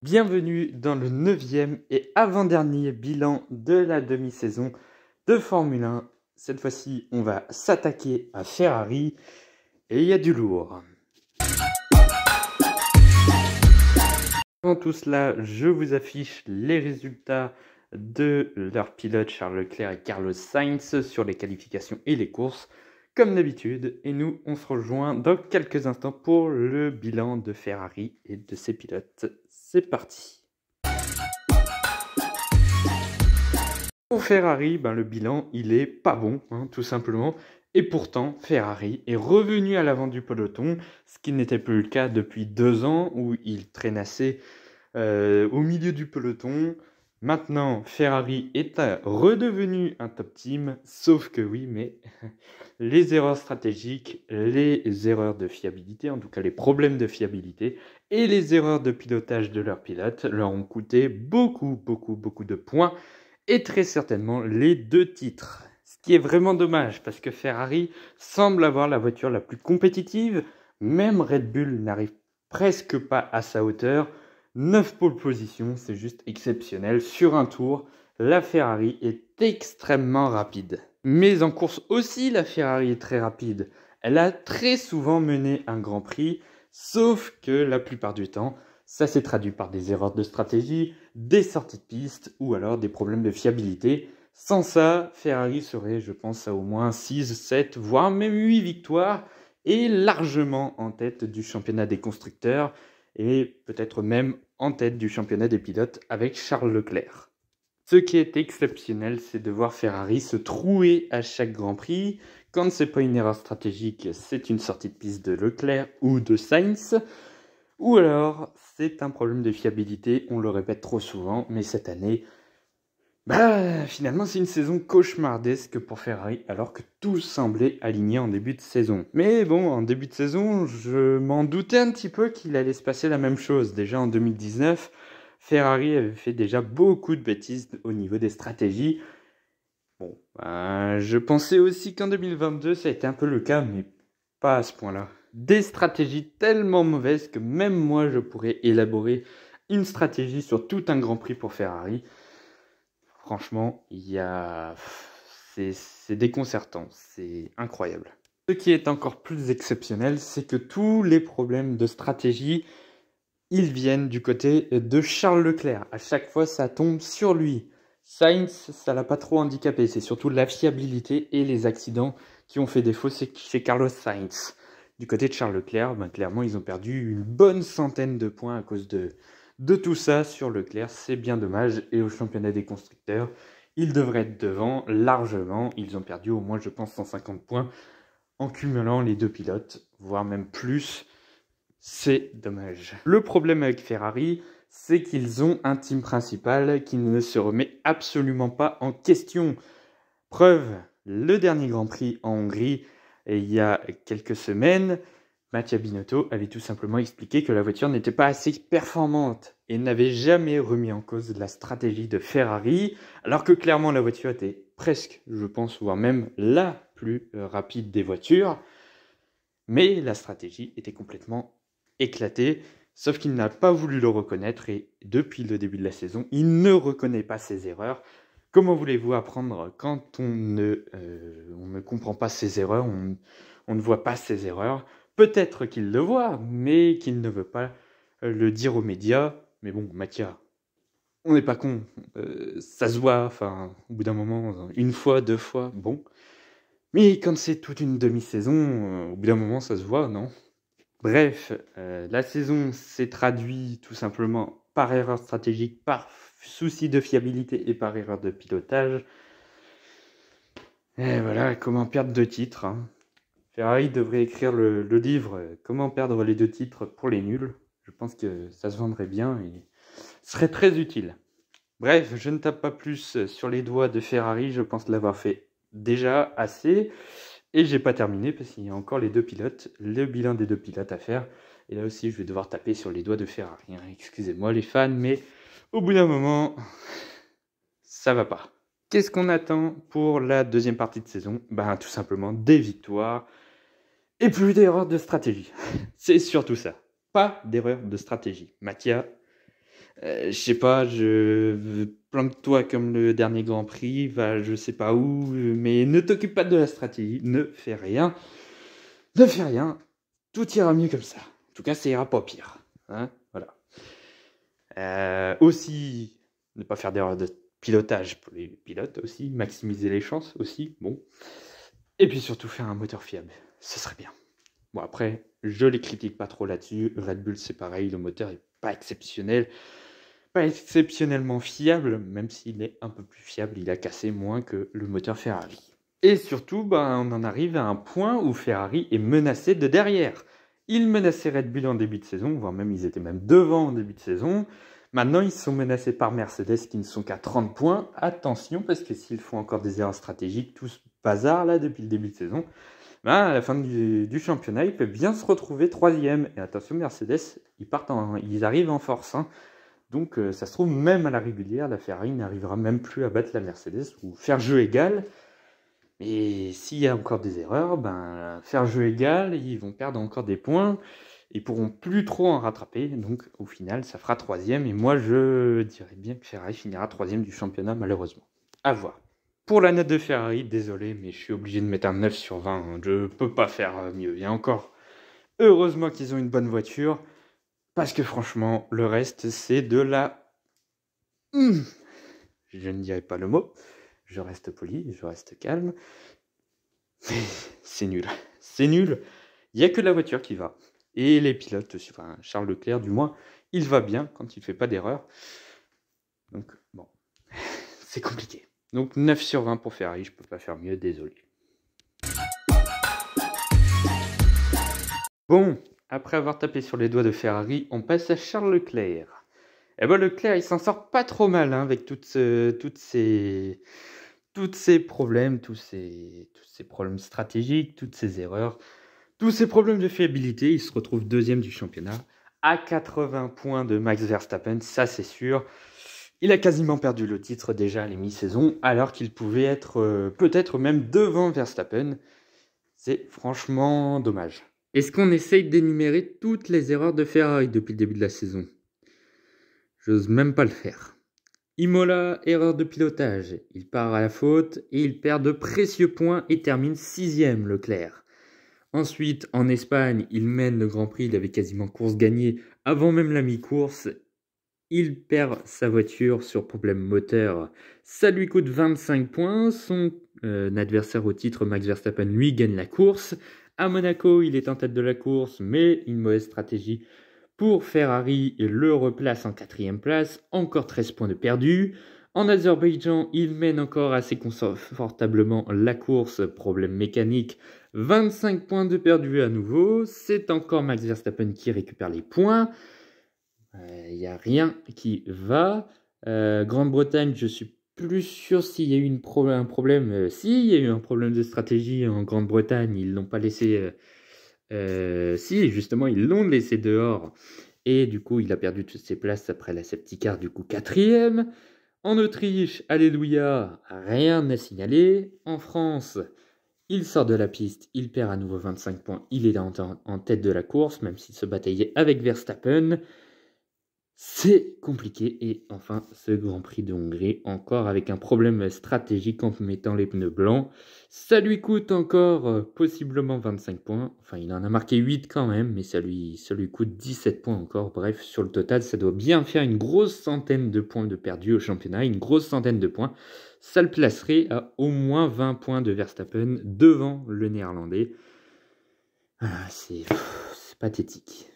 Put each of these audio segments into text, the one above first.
Bienvenue dans le neuvième et avant-dernier bilan de la demi-saison de Formule 1. Cette fois-ci, on va s'attaquer à Ferrari et il y a du lourd. Avant tout cela, je vous affiche les résultats de leurs pilotes Charles Leclerc et Carlos Sainz sur les qualifications et les courses comme d'habitude, et nous, on se rejoint dans quelques instants pour le bilan de Ferrari et de ses pilotes. C'est parti Pour Ferrari, ben, le bilan, il est pas bon, hein, tout simplement. Et pourtant, Ferrari est revenu à l'avant du peloton, ce qui n'était plus le cas depuis deux ans où il traînassait euh, au milieu du peloton Maintenant, Ferrari est redevenu un top team, sauf que oui, mais les erreurs stratégiques, les erreurs de fiabilité, en tout cas les problèmes de fiabilité, et les erreurs de pilotage de leurs pilotes leur ont coûté beaucoup, beaucoup, beaucoup de points, et très certainement les deux titres. Ce qui est vraiment dommage, parce que Ferrari semble avoir la voiture la plus compétitive, même Red Bull n'arrive presque pas à sa hauteur, 9 pole positions, c'est juste exceptionnel. Sur un tour, la Ferrari est extrêmement rapide. Mais en course aussi, la Ferrari est très rapide. Elle a très souvent mené un Grand Prix, sauf que la plupart du temps, ça s'est traduit par des erreurs de stratégie, des sorties de piste ou alors des problèmes de fiabilité. Sans ça, Ferrari serait, je pense, à au moins 6, 7, voire même 8 victoires et largement en tête du championnat des constructeurs et peut-être même en tête du championnat des pilotes avec Charles Leclerc. Ce qui est exceptionnel, c'est de voir Ferrari se trouer à chaque Grand Prix. Quand ce n'est pas une erreur stratégique, c'est une sortie de piste de Leclerc ou de Sainz. Ou alors, c'est un problème de fiabilité, on le répète trop souvent, mais cette année, bah, finalement, c'est une saison cauchemardesque pour Ferrari, alors que tout semblait aligné en début de saison. Mais bon, en début de saison, je m'en doutais un petit peu qu'il allait se passer la même chose. Déjà en 2019, Ferrari avait fait déjà beaucoup de bêtises au niveau des stratégies. Bon, bah, je pensais aussi qu'en 2022, ça a été un peu le cas, mais pas à ce point-là. Des stratégies tellement mauvaises que même moi, je pourrais élaborer une stratégie sur tout un Grand Prix pour Ferrari. Franchement, il y a... c'est déconcertant, c'est incroyable. Ce qui est encore plus exceptionnel, c'est que tous les problèmes de stratégie, ils viennent du côté de Charles Leclerc. À chaque fois, ça tombe sur lui. Sainz, ça l'a pas trop handicapé. C'est surtout la fiabilité et les accidents qui ont fait défaut chez Carlos Sainz. Du côté de Charles Leclerc, ben, clairement, ils ont perdu une bonne centaine de points à cause de, de tout ça sur Leclerc, c'est bien dommage. Et au championnat des constructeurs, ils devraient être devant largement. Ils ont perdu au moins, je pense, 150 points en cumulant les deux pilotes, voire même plus. C'est dommage. Le problème avec Ferrari, c'est qu'ils ont un team principal qui ne se remet absolument pas en question. Preuve, le dernier Grand Prix en Hongrie, il y a quelques semaines, Mattia Binotto avait tout simplement expliqué que la voiture n'était pas assez performante et n'avait jamais remis en cause la stratégie de Ferrari, alors que clairement la voiture était presque, je pense, voire même la plus euh, rapide des voitures. Mais la stratégie était complètement éclatée, sauf qu'il n'a pas voulu le reconnaître et depuis le début de la saison, il ne reconnaît pas ses erreurs. Comment voulez-vous apprendre quand on ne, euh, on ne comprend pas ses erreurs, on ne voit pas ses erreurs Peut-être qu'il le voit, mais qu'il ne veut pas euh, le dire aux médias. Mais bon, Makia, on n'est pas con. Euh, ça se voit, enfin, au bout d'un moment, euh, une fois, deux fois, bon. Mais comme c'est toute une demi-saison, au bout d'un moment, ça se voit, non Bref, la saison s'est traduite tout simplement par erreur stratégique, par souci de fiabilité et par erreur de pilotage. Et voilà, comment perdre deux titres hein. Ferrari devrait écrire le, livre euh, Comment perdre les deux titres pour les nuls. Je pense que ça se vendrait bien et serait très utile. Bref, je ne tape pas plus euh, sur les doigts de Ferrari, je pense l'avoir fait déjà assez. Et j'ai pas terminé parce qu'il y a encore les deux pilotes, le bilan des deux pilotes à faire. Et là aussi, je vais devoir taper sur les doigts de Ferrari. Hein. Excusez-moi les fans, mais au bout d'un moment, ça va pas. Qu'est-ce qu'on attend pour la deuxième partie de saison Ben tout simplement des victoires, et plus d'erreurs de stratégie. C'est surtout ça. Pas d'erreurs de stratégie. Mathia, euh, je sais pas, je plante-toi comme le dernier Grand Prix, va je sais pas où, mais ne t'occupe pas de la stratégie, ne fais rien. Ne fais rien, tout ira mieux comme ça. En tout cas, ça ira pas pire. Hein, voilà. Euh, aussi, ne pas faire d'erreurs de pilotage pour les pilotes aussi, maximiser les chances aussi, bon. Et puis surtout faire un moteur fiable ce serait bien. Bon, après, je les critique pas trop là-dessus. Red Bull, c'est pareil, le moteur est pas exceptionnel, pas exceptionnellement fiable, même s'il est un peu plus fiable, il a cassé moins que le moteur Ferrari. Et surtout, ben, on en arrive à un point où Ferrari est menacé de derrière. Ils menaçaient Red Bull en début de saison, voire même ils étaient même devant en début de saison. Maintenant, ils sont menacés par Mercedes qui ne sont qu'à 30 points. Attention, parce que s'ils font encore des erreurs stratégiques, tout bazar là depuis le début de saison, ben, à la fin du, championnat, il peut bien se retrouver troisième. Et attention, Mercedes, ils, partent arrivent en force. Hein. Donc euh, ça se trouve, même à la régulière, la Ferrari n'arrivera même plus à battre la Mercedes ou faire jeu égal. Et s'il y a encore des erreurs, ben, faire jeu égal, ils vont perdre encore des points. Ils pourront plus trop en rattraper. Donc au final, ça fera troisième. Et moi, je dirais bien que Ferrari finira troisième du championnat, malheureusement. À voir. Pour la note de Ferrari, désolé, mais je suis obligé de mettre un 9 sur 20. Hein. Je peux pas faire euh, mieux. Et encore, heureusement qu'ils ont une bonne voiture. Parce que franchement, le reste, c'est de la... Hum. Je ne dirai pas le mot. Je reste poli, je reste calme. c'est nul. C'est nul. Il n'y a que la voiture qui va. Et les pilotes, enfin Charles Leclerc du moins, il va bien quand il ne fait pas d'erreur. Donc bon, c'est compliqué. Donc 9 sur 20 pour Ferrari, je peux pas faire mieux, désolé. Bon, après avoir tapé sur les doigts de Ferrari, on passe à Charles Leclerc. Eh ben Leclerc, il s'en sort pas trop mal hein, avec toutes, toutes ces tous ses problèmes, tous ces, tous ces problèmes stratégiques, toutes ces erreurs, tous ces problèmes de fiabilité, il se retrouve deuxième du championnat à 80 points de Max Verstappen, ça c'est sûr. Il a quasiment perdu le titre déjà à la mi-saison, alors qu'il pouvait être euh, peut-être même devant Verstappen. C'est franchement dommage. Est-ce qu'on essaye d'énumérer toutes les erreurs de Ferrari depuis le début de la saison J'ose même pas le faire. Imola, erreur de pilotage. Il part à la faute et il perd de précieux points et termine sixième, Leclerc. Ensuite, en Espagne, il mène le Grand Prix, il avait quasiment course gagnée avant même la mi-course il perd sa voiture sur problème moteur. Ça lui coûte 25 points. Son euh, adversaire au titre, Max Verstappen, lui gagne la course. À Monaco, il est en tête de la course, mais une mauvaise stratégie pour Ferrari le replace en quatrième place. Encore 13 points de perdu. En Azerbaïdjan, il mène encore assez confortablement la course, problème mécanique, 25 points de perdu à nouveau, c'est encore Max Verstappen qui récupère les points, il euh, n'y a rien qui va. Euh, Grande-Bretagne, je suis plus sûr s'il y a eu un problème. Euh, il y a eu un problème de stratégie en Grande-Bretagne, ils l'ont pas laissé. si, justement, ils l'ont laissé dehors. Et du coup, il a perdu toutes ses places après la septicard, du coup, quatrième. En Autriche, alléluia, rien n'est signalé. En France, il sort de la piste, il perd à nouveau 25 points. Il est en, en tête de la course, même s'il se bataillait avec Verstappen. C'est compliqué et enfin ce Grand Prix de Hongrie encore avec un problème stratégique en mettant les pneus blancs. Ça lui coûte encore euh, possiblement 25 points. Enfin il en a marqué 8 quand même mais ça lui, ça lui coûte 17 points encore. Bref sur le total ça doit bien faire une grosse centaine de points de perdu au championnat, une grosse centaine de points. Ça le placerait à au moins 20 points de Verstappen devant le néerlandais. Ah, c'est pathétique.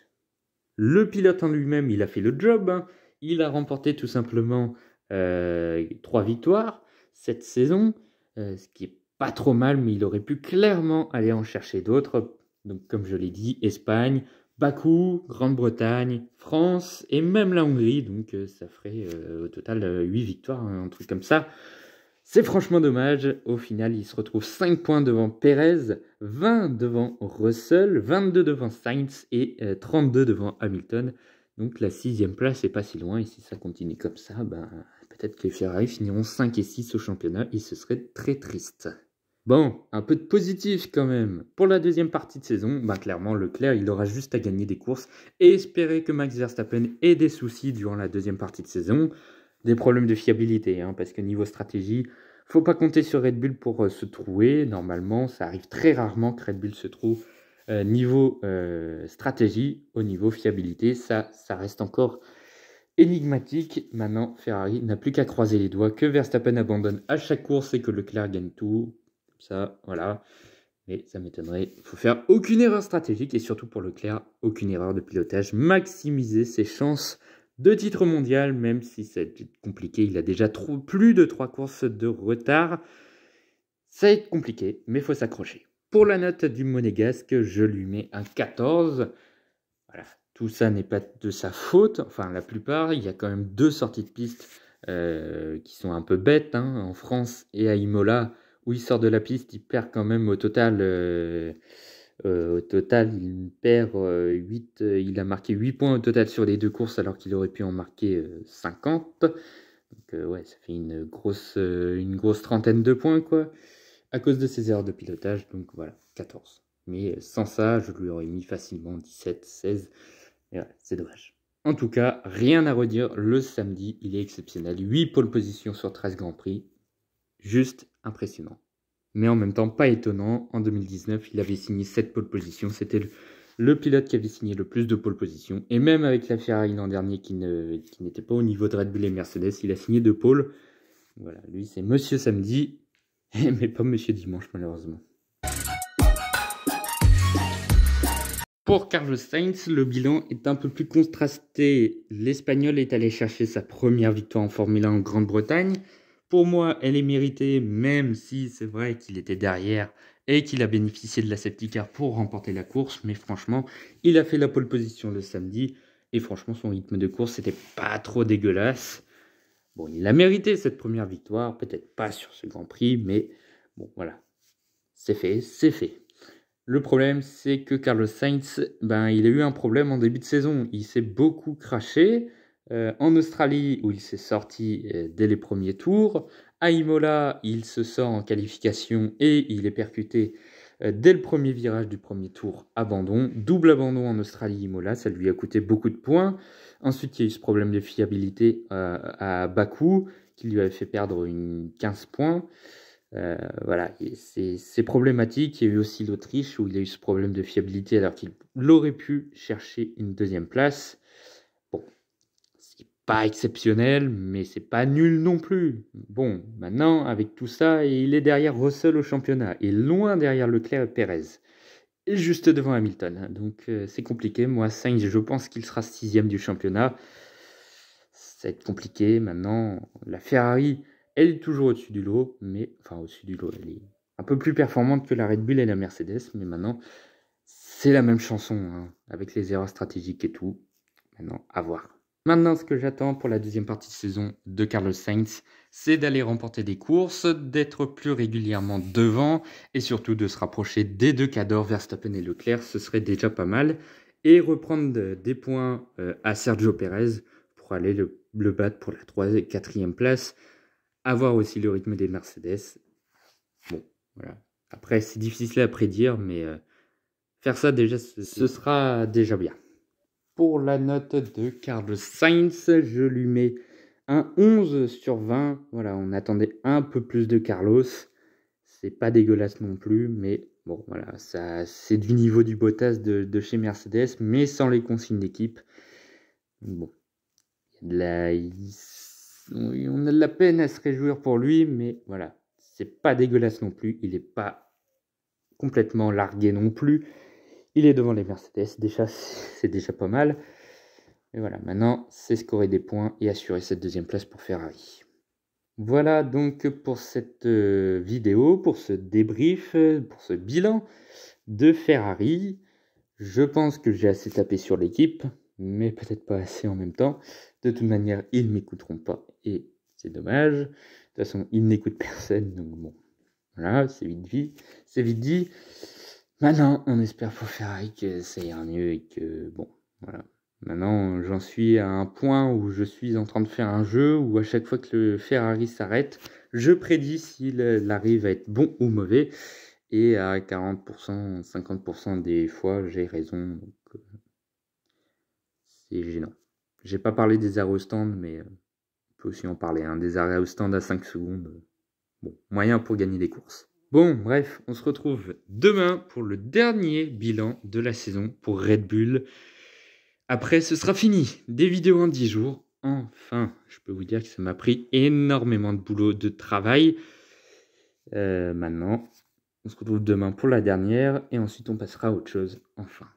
Le pilote en lui-même, il a fait le job. Hein. Il a remporté tout simplement euh, trois victoires cette saison, euh, ce qui est pas trop mal, mais il aurait pu clairement aller en chercher d'autres. Donc, comme je l'ai dit, Espagne, Bakou, Grande-Bretagne, France et même la Hongrie. Donc, euh, ça ferait au total 8 victoires, un truc comme ça. C'est franchement dommage. Au final, il se retrouve 5 points devant Perez, 20 devant Russell, 22 devant Sainz et 32 euh, devant Hamilton. Donc la sixième place n'est pas si loin et si ça continue comme ça, ben, peut-être que les Ferrari finiront 5 et 6 au championnat et ce serait très triste. Bon, un peu de positif quand même. Pour la deuxième partie de saison, ben, clairement Leclerc, il aura juste à gagner des courses et espérer que Max Verstappen ait des soucis durant la deuxième partie de saison des problèmes de fiabilité, hein, parce que niveau stratégie, faut pas compter sur Red Bull pour euh, se trouver. Normalement, ça arrive très rarement que Red Bull se trouve euh, niveau euh, stratégie, au niveau fiabilité. Ça, ça reste encore énigmatique. Maintenant, Ferrari n'a plus qu'à croiser les doigts que Verstappen abandonne à chaque course et que Leclerc gagne tout. ça, voilà. Mais ça m'étonnerait. Il faut faire aucune erreur stratégique et surtout pour Leclerc, aucune erreur de pilotage. Maximiser ses chances deux titres mondiaux, même si c'est compliqué, il a déjà plus de trois courses de retard. Ça va être compliqué, mais il faut s'accrocher. Pour la note du monégasque, je lui mets un 14. Voilà, tout ça n'est pas de sa faute, enfin la plupart. Il y a quand même deux sorties de piste euh, qui sont un peu bêtes, hein. en France et à Imola, où il sort de la piste, il perd quand même au total. Euh, euh, au total, il perd 8, euh, euh, il a marqué 8 points au total sur les deux courses alors qu'il aurait pu en marquer 50. Donc ouais, ça fait une grosse, une grosse trentaine de points quoi, à cause de ses erreurs de pilotage. Donc voilà, 14. Mais sans ça, je lui aurais mis facilement 17, 16. Et c'est dommage. En tout cas, rien à redire, le samedi, il est exceptionnel. 8 pole positions sur 13 Grands Prix. Juste impressionnant mais en même temps pas étonnant. En 2019, il avait signé 7 pole positions. C'était le, pilote qui avait signé le plus de pole positions. Et même avec la Ferrari l'an dernier qui, n'était pas au niveau de Red Bull et Mercedes, il a signé 2 pôles. Voilà, lui c'est Monsieur Samedi, mais pas Monsieur Dimanche malheureusement. Pour Carlos Sainz, le bilan est un peu plus contrasté. L'Espagnol est allé chercher sa première victoire en Formule 1 en Grande-Bretagne. Pour moi, elle est méritée, même si c'est vrai qu'il était derrière et qu'il a bénéficié de la safety pour remporter la course. Mais franchement, il a fait la pole position le samedi. Et franchement, son rythme de course n'était pas trop dégueulasse. Bon, il a mérité cette première victoire, peut-être pas sur ce Grand Prix, mais bon, voilà. C'est fait, c'est fait. Le problème, c'est que Carlos Sainz, ben, il a eu un problème en début de saison. Il s'est beaucoup craché. Euh, en Australie, où il s'est sorti euh, dès les premiers tours. À Imola, il se sort en qualification et il est percuté euh, dès le premier virage du premier tour. Abandon. Double abandon en Australie-Imola, ça lui a coûté beaucoup de points. Ensuite, il y a eu ce problème de fiabilité à Bakou qui lui avait fait perdre 15 points. voilà, c'est problématique. Il y a eu aussi l'Autriche où il a eu ce problème de fiabilité alors qu'il aurait pu chercher une deuxième place pas exceptionnel, mais c'est pas nul non plus. Bon, maintenant, avec tout ça, il est derrière Russell au championnat, et loin derrière Leclerc et Perez, et juste devant Hamilton. Donc euh, c'est compliqué. Moi, Sainz, je pense qu'il sera sixième du championnat. Ça va être compliqué. Maintenant, la Ferrari, elle est toujours au-dessus du lot, mais enfin au-dessus du lot, elle est un peu plus performante que la Red Bull et la Mercedes, mais maintenant, c'est la même chanson, hein, avec les erreurs stratégiques et tout. Maintenant, à voir. Maintenant, ce que j'attends pour la deuxième partie de saison de Carlos Sainz, c'est d'aller remporter des courses, d'être plus régulièrement devant et surtout de se rapprocher des deux cadors Verstappen et Leclerc, ce serait déjà pas mal, et reprendre des points euh, à Sergio Pérez pour aller le, battre pour la troisième et quatrième place, avoir aussi le rythme des Mercedes. Bon, voilà. Après, c'est difficile à prédire, mais euh, faire ça déjà, ce sera déjà bien pour la note de Carlos Sainz. Je lui mets un 11 sur 20. Voilà, on attendait un peu plus de Carlos. C'est pas dégueulasse non plus, mais bon, voilà, ça, c'est du niveau du Bottas de, chez Mercedes, mais sans les consignes d'équipe. Bon, on a de la peine à se réjouir pour lui, mais voilà, c'est pas dégueulasse non plus. Il n'est pas complètement largué non plus. Il est devant les Mercedes, déjà c'est déjà pas mal. Et voilà, maintenant c'est scorer des points et assurer cette deuxième place pour Ferrari. Voilà donc pour cette euh, vidéo, pour ce débrief, euh, pour ce bilan de Ferrari. Je pense que j'ai assez tapé sur l'équipe, mais peut-être pas assez en même temps. De toute manière, ils ne m'écouteront pas et c'est dommage. De toute façon, ils n'écoutent personne, donc bon, voilà, c'est vite dit. C'est vite dit. Maintenant, on espère pour Ferrari que ça ira mieux et que, bon, voilà. Maintenant, j'en suis à un point où je suis en train de faire un jeu où à chaque fois que le Ferrari s'arrête, je prédis s'il euh, arrive à être bon ou mauvais. Et à 40%, 50% des fois, j'ai raison. Euh, c'est gênant. J'ai pas parlé des arrêts au stand, mais euh, on peut aussi en parler. Hein. Des arrêts au stand à 5 secondes. Bon, moyen pour gagner des courses. Bon, bref, on se retrouve demain pour le dernier bilan de la saison pour Red Bull. Après, ce sera fini. Des vidéos en 10 jours. Enfin, je peux vous dire que ça m'a pris énormément de boulot, de travail. Euh, maintenant, on se retrouve demain pour la dernière et ensuite on passera à autre chose. Enfin.